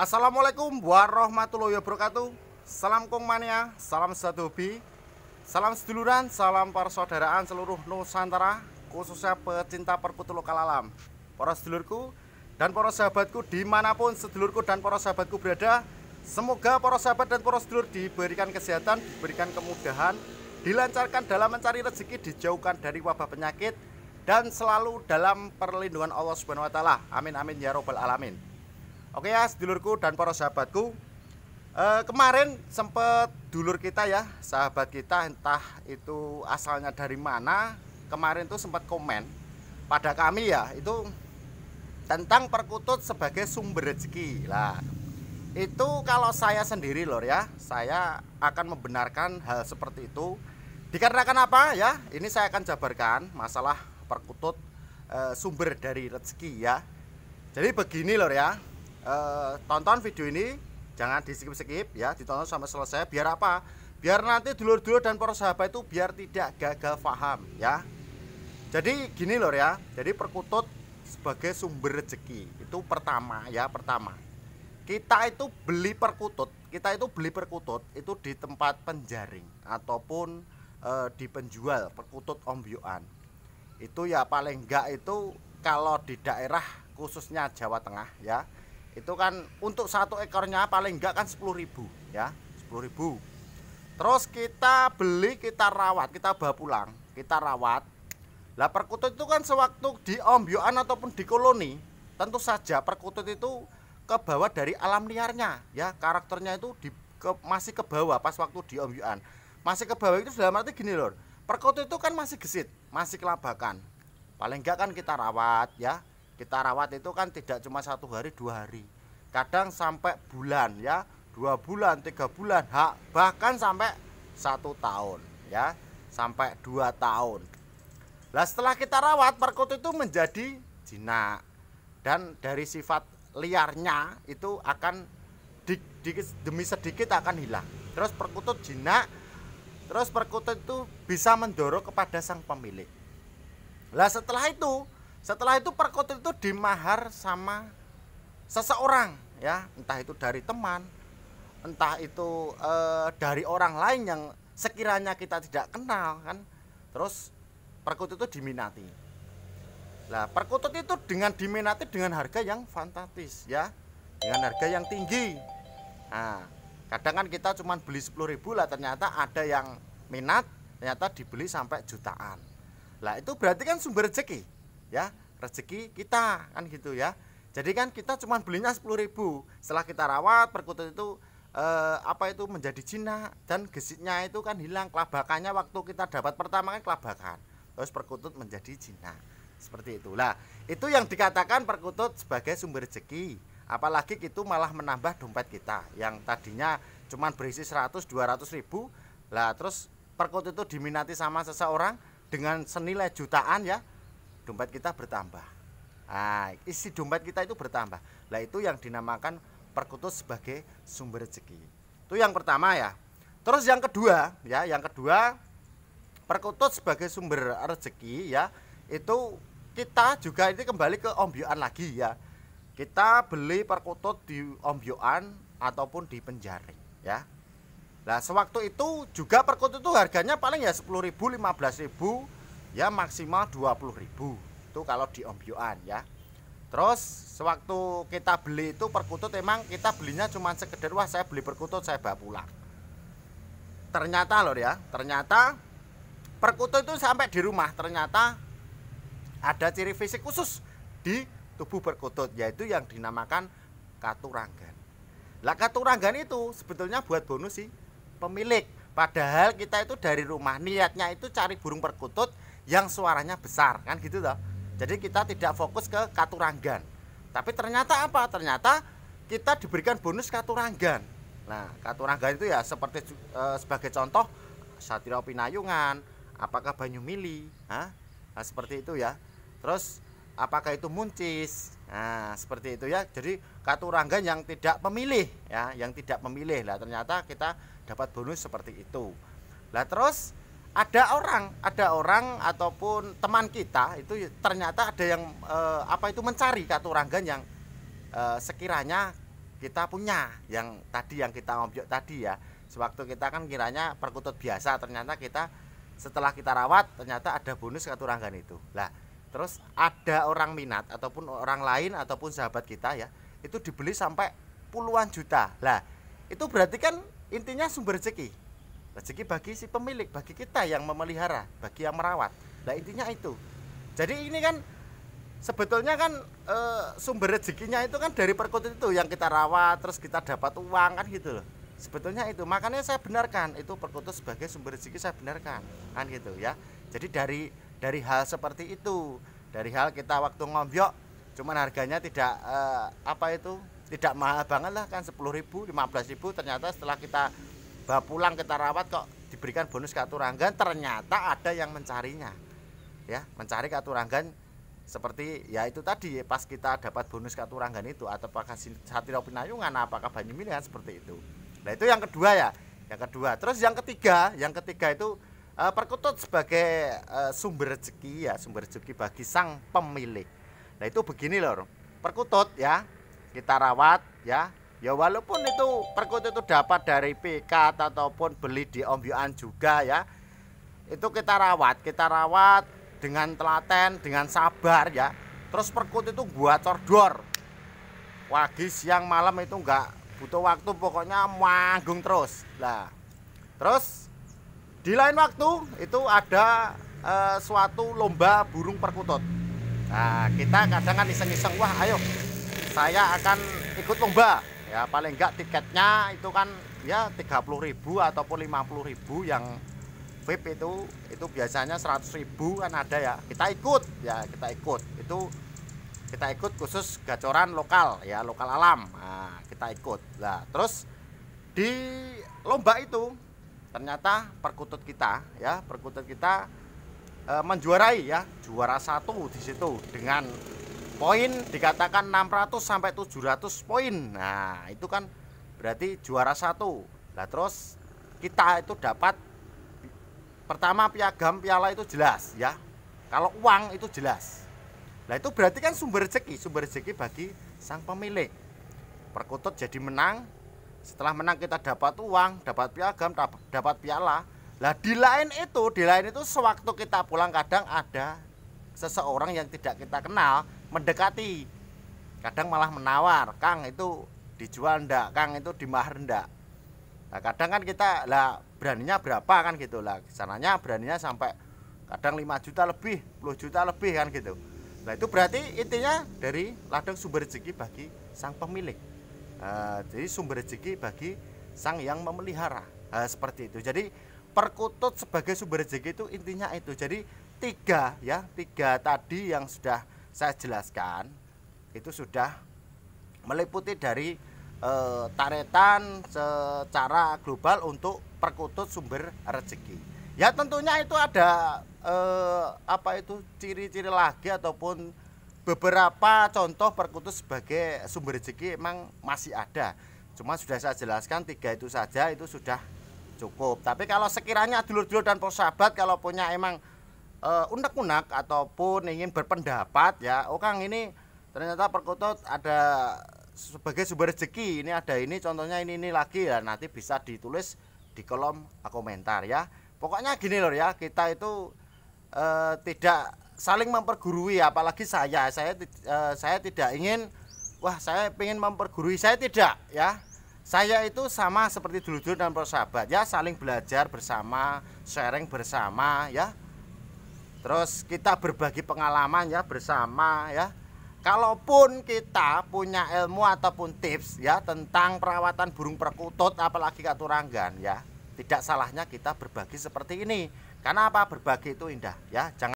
Assalamualaikum warahmatullahi wabarakatuh Salam Kongmania, salam satu hobi Salam seduluran, salam persaudaraan seluruh Nusantara Khususnya pecinta perputu lokal alam Para sedulurku dan para sahabatku dimanapun sedulurku dan para sahabatku berada Semoga para sahabat dan para sedulur diberikan kesehatan, diberikan kemudahan Dilancarkan dalam mencari rezeki, dijauhkan dari wabah penyakit Dan selalu dalam perlindungan Allah Subhanahu Wa Taala. Amin amin ya robbal alamin Oke ya, sedulurku dan para sahabatku. E, kemarin sempat dulur kita ya, sahabat kita entah itu asalnya dari mana, kemarin tuh sempat komen pada kami ya, itu tentang perkutut sebagai sumber rezeki. Lah, itu kalau saya sendiri lor ya, saya akan membenarkan hal seperti itu. Dikarenakan apa ya? Ini saya akan jabarkan masalah perkutut e, sumber dari rezeki ya. Jadi begini lor ya Eh, tonton video ini jangan di skip skip ya ditonton sampai selesai biar apa biar nanti dulur-dulur dan para sahabat itu biar tidak gagal paham ya jadi gini lor ya jadi perkutut sebagai sumber rezeki itu pertama ya pertama kita itu beli perkutut kita itu beli perkutut itu di tempat penjaring ataupun e, di penjual perkutut ombyuan itu ya paling enggak itu kalau di daerah khususnya Jawa Tengah ya itu kan untuk satu ekornya paling enggak kan 10.000 ya 10.000 terus kita beli kita rawat kita bawa pulang kita rawat lah perkutut itu kan sewaktu di ataupun di koloni tentu saja perkutut itu ke bawah dari alam liarnya ya karakternya itu di, ke, masih ke bawah pas waktu di masih ke bawah itu sudah arti gini lor perkutut itu kan masih gesit masih kelabakan paling enggak kan kita rawat ya kita rawat itu kan tidak cuma satu hari dua hari kadang sampai bulan ya dua bulan tiga bulan hak bahkan sampai satu tahun ya sampai dua tahun lah setelah kita rawat perkutut itu menjadi jinak dan dari sifat liarnya itu akan di, di, demi sedikit akan hilang terus perkutut jinak terus perkutut itu bisa mendorong kepada sang pemilik lah setelah itu setelah itu perkotil itu dimahar sama seseorang ya, entah itu dari teman, entah itu e, dari orang lain yang sekiranya kita tidak kenal kan. Terus perkutut itu diminati. Lah, perkutut itu dengan diminati dengan harga yang fantastis ya, dengan harga yang tinggi. Nah, kadang kan kita cuma beli ribu lah ternyata ada yang minat ternyata dibeli sampai jutaan. Lah itu berarti kan sumber rezeki ya rezeki kita kan gitu ya jadi kan kita cuma belinya 10.000 setelah kita rawat perkutut itu eh, apa itu menjadi jinak dan gesitnya itu kan hilang kelabakannya waktu kita dapat pertama kan kelabakan terus perkutut menjadi jinak seperti itulah itu yang dikatakan perkutut sebagai sumber rezeki apalagi itu malah menambah dompet kita yang tadinya cuma berisi 100 200 ribu lah terus perkutut itu diminati sama seseorang dengan senilai jutaan ya dompet kita bertambah. Nah, isi dompet kita itu bertambah. Lah itu yang dinamakan perkutut sebagai sumber rezeki. Itu yang pertama ya. Terus yang kedua ya, yang kedua perkutut sebagai sumber rezeki ya, itu kita juga ini kembali ke ombyuan lagi ya. Kita beli perkutut di ombyuan ataupun di penjaring ya. Nah, sewaktu itu juga perkutut itu harganya paling ya 10.000, 15.000 ya maksimal 20.000 itu kalau di ombyuan ya terus sewaktu kita beli itu perkutut emang kita belinya cuma sekedar wah saya beli perkutut saya bawa pulang ternyata loh ya ternyata perkutut itu sampai di rumah ternyata ada ciri fisik khusus di tubuh perkutut yaitu yang dinamakan katuranggan lah katuranggan itu sebetulnya buat bonus sih pemilik padahal kita itu dari rumah niatnya itu cari burung perkutut yang suaranya besar kan gitu loh jadi kita tidak fokus ke katuranggan tapi ternyata apa ternyata kita diberikan bonus katuranggan nah katuranggan itu ya seperti e, sebagai contoh satiro pinayungan apakah banyu mili Nah, seperti itu ya terus apakah itu muncis nah seperti itu ya jadi katuranggan yang tidak memilih ya yang tidak memilih lah ternyata kita dapat bonus seperti itu lah terus ada orang, ada orang ataupun teman kita itu ternyata ada yang eh, apa itu mencari katuranggan yang eh, sekiranya kita punya yang tadi yang kita ngobrol tadi ya. Sewaktu kita kan kiranya perkutut biasa, ternyata kita setelah kita rawat ternyata ada bonus katuranggan itu. Lah, terus ada orang minat ataupun orang lain ataupun sahabat kita ya, itu dibeli sampai puluhan juta. Lah, itu berarti kan intinya sumber rezeki rezeki bagi si pemilik bagi kita yang memelihara bagi yang merawat nah intinya itu jadi ini kan sebetulnya kan e, sumber rezekinya itu kan dari perkutut itu yang kita rawat terus kita dapat uang kan gitu loh sebetulnya itu makanya saya benarkan itu perkutut sebagai sumber rezeki saya benarkan kan gitu ya jadi dari dari hal seperti itu dari hal kita waktu ngombyok cuman harganya tidak e, apa itu tidak mahal banget lah kan 10.000 15.000 ternyata setelah kita bawa pulang kita rawat kok diberikan bonus katuranggan ternyata ada yang mencarinya ya mencari katuranggan seperti ya itu tadi pas kita dapat bonus katuranggan itu atau apakah satrio pinayungan apakah banyu milihan seperti itu nah itu yang kedua ya yang kedua terus yang ketiga yang ketiga itu eh, perkutut sebagai eh, sumber rezeki ya sumber rezeki bagi sang pemilik nah itu begini loh perkutut ya kita rawat ya Ya walaupun itu perkutut itu dapat dari PK ataupun beli di ombyuan juga ya. Itu kita rawat, kita rawat dengan telaten, dengan sabar ya. Terus perkut itu gua cordor. Pagi, siang, malam itu enggak butuh waktu pokoknya manggung terus. Lah. Terus di lain waktu itu ada e, suatu lomba burung perkutut. Nah, kita kadang kan iseng-iseng, wah ayo saya akan ikut lomba ya paling enggak tiketnya itu kan ya 30.000 ataupun 50.000 yang VIP itu itu biasanya 100.000 kan ada ya kita ikut ya kita ikut itu kita ikut khusus gacoran lokal ya lokal alam nah, kita ikut lah terus di lomba itu ternyata perkutut kita ya perkutut kita e, menjuarai ya juara satu di situ dengan poin dikatakan 600 sampai 700 poin nah itu kan berarti juara satu lah terus kita itu dapat pertama piagam piala itu jelas ya kalau uang itu jelas nah itu berarti kan sumber rezeki sumber rezeki bagi sang pemilik perkutut jadi menang setelah menang kita dapat uang dapat piagam dapat piala lah di lain itu di lain itu sewaktu kita pulang kadang ada seseorang yang tidak kita kenal mendekati kadang malah menawar Kang itu dijual ndak Kang itu dimahar ndak nah kadang kan kita lah beraninya berapa kan gitu lah sananya beraninya sampai kadang 5 juta lebih 10 juta lebih kan gitu nah itu berarti intinya dari ladang sumber rezeki bagi sang pemilik uh, jadi sumber rezeki bagi sang yang memelihara uh, seperti itu jadi perkutut sebagai sumber rezeki itu intinya itu jadi tiga ya tiga tadi yang sudah saya jelaskan itu sudah meliputi dari e, taretan secara global untuk perkutut sumber rezeki. Ya tentunya itu ada e, apa itu ciri-ciri lagi ataupun beberapa contoh perkutut sebagai sumber rezeki emang masih ada. Cuma sudah saya jelaskan tiga itu saja itu sudah cukup. Tapi kalau sekiranya dulur-dulur dan persahabat kalau punya emang uh, unek-unek ataupun ingin berpendapat ya, oh Kang ini ternyata perkutut ada sebagai sumber rezeki ini ada ini contohnya ini ini lagi ya nanti bisa ditulis di kolom komentar ya pokoknya gini loh ya kita itu uh, tidak saling mempergurui apalagi saya saya uh, saya tidak ingin wah saya ingin mempergurui saya tidak ya saya itu sama seperti dulu-dulu dan persahabat ya saling belajar bersama sharing bersama ya Terus kita berbagi pengalaman ya bersama ya. Kalaupun kita punya ilmu ataupun tips ya tentang perawatan burung perkutut apalagi katuranggan ya, tidak salahnya kita berbagi seperti ini. Karena apa? Berbagi itu indah ya. Jangan